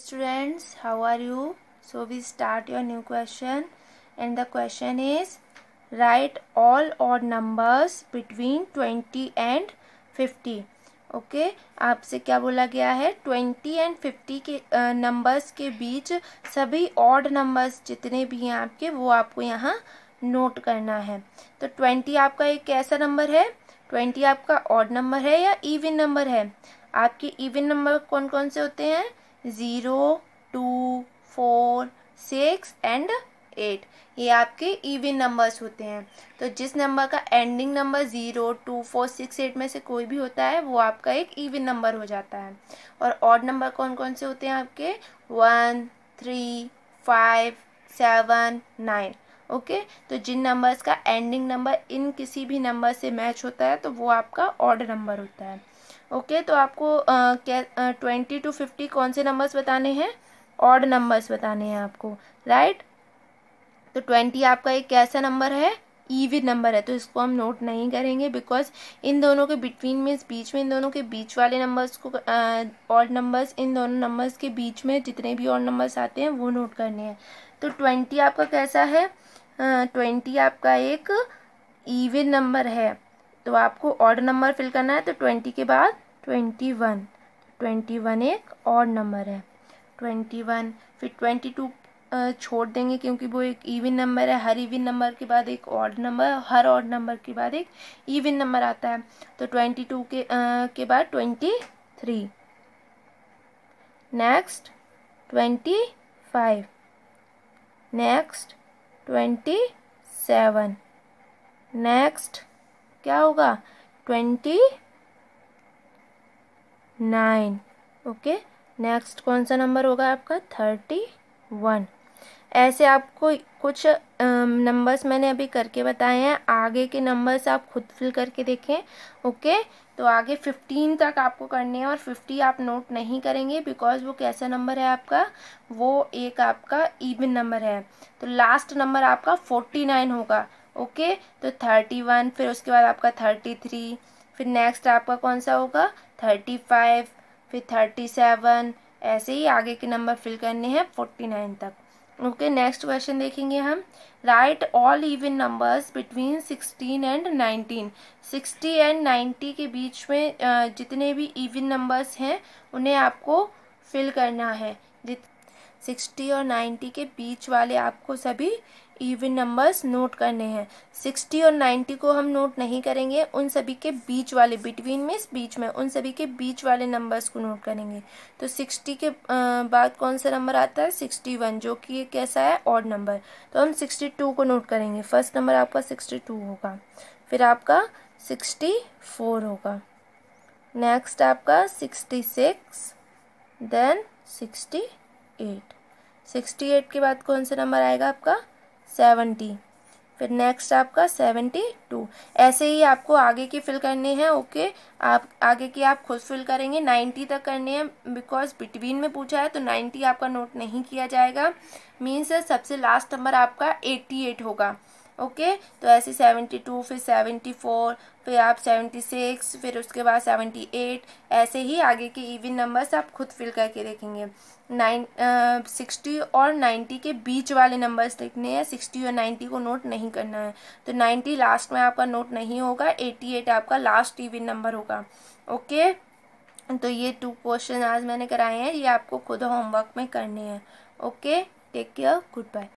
students how are you so we start your new question and the question is write all odd numbers between 20 and 50 okay okay, आपसे क्या बोला गया है twenty and fifty के numbers के बीच सभी odd numbers जितने भी हैं आपके वो आपको यहाँ नोट करना है तो ट्वेंटी आपका एक कैसा नंबर है ट्वेंटी आपका ऑड नंबर है या इवन नंबर है आपके इवन नंबर कौन कौन से होते हैं zero two four six and eight ये आपके इवन नंबर्स होते हैं तो जिस नंबर का ending number zero two four six eight में से कोई भी होता है वो आपका एक इवन नंबर हो जाता है और ऑड नंबर कौन कौन से होते हैं आपके one three five seven nine okay तो जिन नंबर्स का एंडिंग नंबर इन किसी भी नंबर से मैच होता है तो वो आपका ऑड नंबर होता है ओके तो आपको ट्वेंटी टू फिफ्टी कौन से नंबर्स बताने हैं ऑड नंबर्स बताने हैं आपको राइट तो ट्वेंटी आपका एक कैसा नंबर है ईविन नंबर है तो इसको हम नोट नहीं करेंगे बिकॉज इन दोनों के बिटवीन में बीच में इन दोनों के बीच वाले नंबर्स को ऑड नंबर्स इन दोनों नंबर्स के बीच में जितने भी ऑड नंबर्स आते हैं वो नोट करने हैं तो ट्वेंटी आपका कैसा है ट्वेंटी uh, आपका एक ईविन नंबर है तो आपको ऑड नंबर फिल करना है तो ट्वेंटी के बाद ट्वेंटी वन ट्वेंटी वन एक और नंबर है ट्वेंटी वन फिर ट्वेंटी टू छोड़ देंगे क्योंकि वो एक इवन नंबर है हर इवन नंबर के बाद एक ऑड नंबर हर ऑड नंबर के बाद एक इवन नंबर आता है तो ट्वेंटी टू के आ, के बाद twenty three next twenty five next twenty seven next क्या होगा ट्वेंटी नाइन ओके नेक्स्ट कौन सा नंबर होगा आपका थर्टी वन ऐसे आपको कुछ नंबर्स मैंने अभी करके बताए हैं आगे के नंबर्स आप खुद फिल करके देखें ओके तो आगे फिफ्टीन तक आपको करने हैं और फिफ्टी आप नोट नहीं करेंगे बिकॉज वो कैसा नंबर है आपका वो एक आपका इवन नंबर है तो लास्ट नंबर आपका फोर्टी नाइन होगा ओके तो थर्टी वन फिर उसके बाद आपका थर्टी थ्री फिर नेक्स्ट आपका कौन सा होगा थर्टी फाइव फिर थर्टी सेवन ऐसे ही आगे के नंबर फिल करने हैं फोर्टी नाइन तक ओके नेक्स्ट क्वेश्चन देखेंगे हम write all even numbers between sixteen and nineteen sixty and ninety के बीच में जितने भी इवन नंबर्स हैं उन्हें आपको फिल करना है सिक्सटी और नाइन्टी के बीच वाले आपको सभी इवन नंबर्स नोट करने हैं सिक्सटी और नाइन्टी को हम नोट नहीं करेंगे उन सभी के बीच वाले बिटवीन मीन्स बीच में उन सभी के बीच वाले नंबर्स को नोट करेंगे तो सिक्सटी के बाद कौन सा नंबर आता है सिक्सटी वन जो कि कैसा है ऑड नंबर तो हम सिक्सटी टू को नोट करेंगे फर्स्ट नंबर आपका सिक्सटी टू होगा फिर आपका सिक्सटी फोर होगा नेक्स्ट आपका sixty six then sixty eight sixty eight के बाद कौन सा नंबर आएगा आपका सेवेंटी फिर नेक्स्ट आपका सेवेंटी टू ऐसे ही आपको आगे की फिल करने हैं ओके okay? आप आगे की आप खुद फिल करेंगे नाइन्टी तक करने हैं बिकॉज बिटवीन में पूछा है तो नाइन्टी आपका नोट नहीं किया जाएगा मीन्स सबसे लास्ट नंबर आपका एट्टी एट होगा ओके तो ऐसे सेवेंटी टू फिर सेवेंटी फोर फिर आप सेवेंटी सिक्स फिर उसके बाद सेवेंटी एट ऐसे ही आगे के इवन नंबर्स आप खुद फिल करके देखेंगे नाइन सिक्सटी और नाइन्टी के बीच वाले नंबर्स देखने हैं सिक्सटी और नाइन्टी को नोट नहीं करना है तो नाइन्टी लास्ट में आपका नोट नहीं होगा एटी एट आपका लास्ट इवन नंबर होगा ओके okay? तो ये टू क्वेश्चन आज मैंने कराए हैं ये आपको खुद होमवर्क में करने हैं okay take care good bye